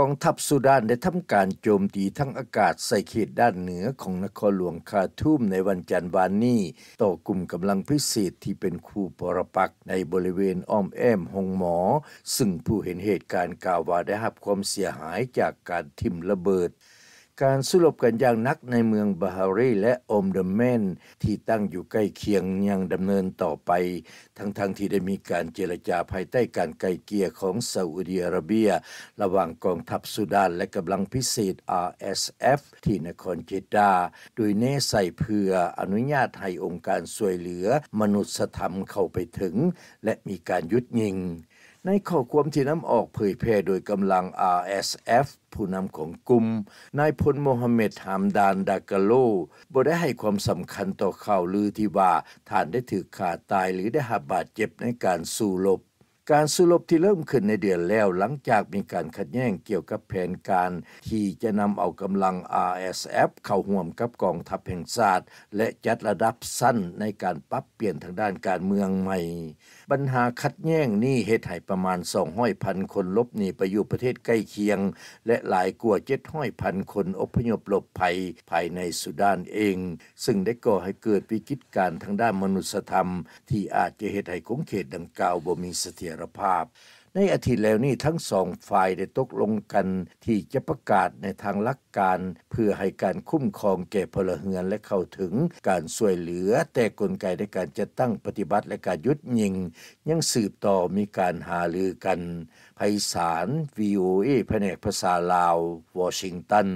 กองทัพสุดานได้ทำการโจมตีทั้งอากาศใส่เขตด้านเหนือของนครหลวงคาท่มในวันจันทร์วานนี้ ต่อกลุ่มกำลังพิเศษที่เป็นคู่ปรปักในบริเวณอ้อมแอมหงหมอ ซึ่งผู้เห็นเหตุการณ์กล่าวว่าได้รับความเสียหายจากการทิ่มระเบิดการสู้รบกันอย่างนักในเมืองบาฮารีและอมเดเมนที่ตั้งอยู่ใกล้เคียงยังดำเนินต่อไป ทั้งๆทที่ได้มีการเจรจาภายใต้การไกลเกียของซาอุดีอาระเบีย ระหว่างกองทัพสุดานและกำลังพิเศษ RSF ที่นครเจดดา โดยเนใส่เพื่ออนุญาตให้องค์การส่วยเหลือมนุษยธรรมเข้าไปถึงและมีการยุดยิงในข้อความที่นำออกเผยแพร่โดยกำลัง RSF ผู้นำของกลุ่ม นายพลโมฮัมเหม็ดฮามดานดากาโลบ่ได้ให้ความสำคัญต่อข่าวลือที่ว่าท่านได้ถือขาตายหรือได้หับบาดเจ็บในการสู้รบการสู้รบที่เริ่มขึ้นในเดือนแล้วหลังจากมีการขัดแย้งเกี่ยวกับแผนการที่จะนำเอากำลัง RSF เข้าห่วมกับกองทัพแห่งชาติและจัดระดับสั้นในการปรับเปลี่ยนทางด้านการเมืองใหม่ปัญหาขัดแย้งนี้เฮ็ดให้ประมาณ200,000คนลบหนีไปอยู่ประเทศใกล้เคียงและหลายกว่า700,000คนอพยพหลบภัยภายในสุดานเอง ซึ่งได้ก่อให้เกิดวิกฤตการทางด้านมนุษยธรรมที่อาจจะเฮ็ดให้คงเขตดังกล่าวบ่มีเสถียรรภาพในอาทิตย์แล้วนี้ทั้งสองฝ่ายได้ตกลงกันที่จะประกาศในทางลักการ เพื่อให้การคุ้มครองแก่พลเรือนและเข้าถึงการส่วยเหลือแต่กลไกในการจะตั้งปฏิบัติและการยุดยิง ยังสืบต่อมีการหาลือกันัยสาร VOA แผนกภาษาลาว วอชิงตัน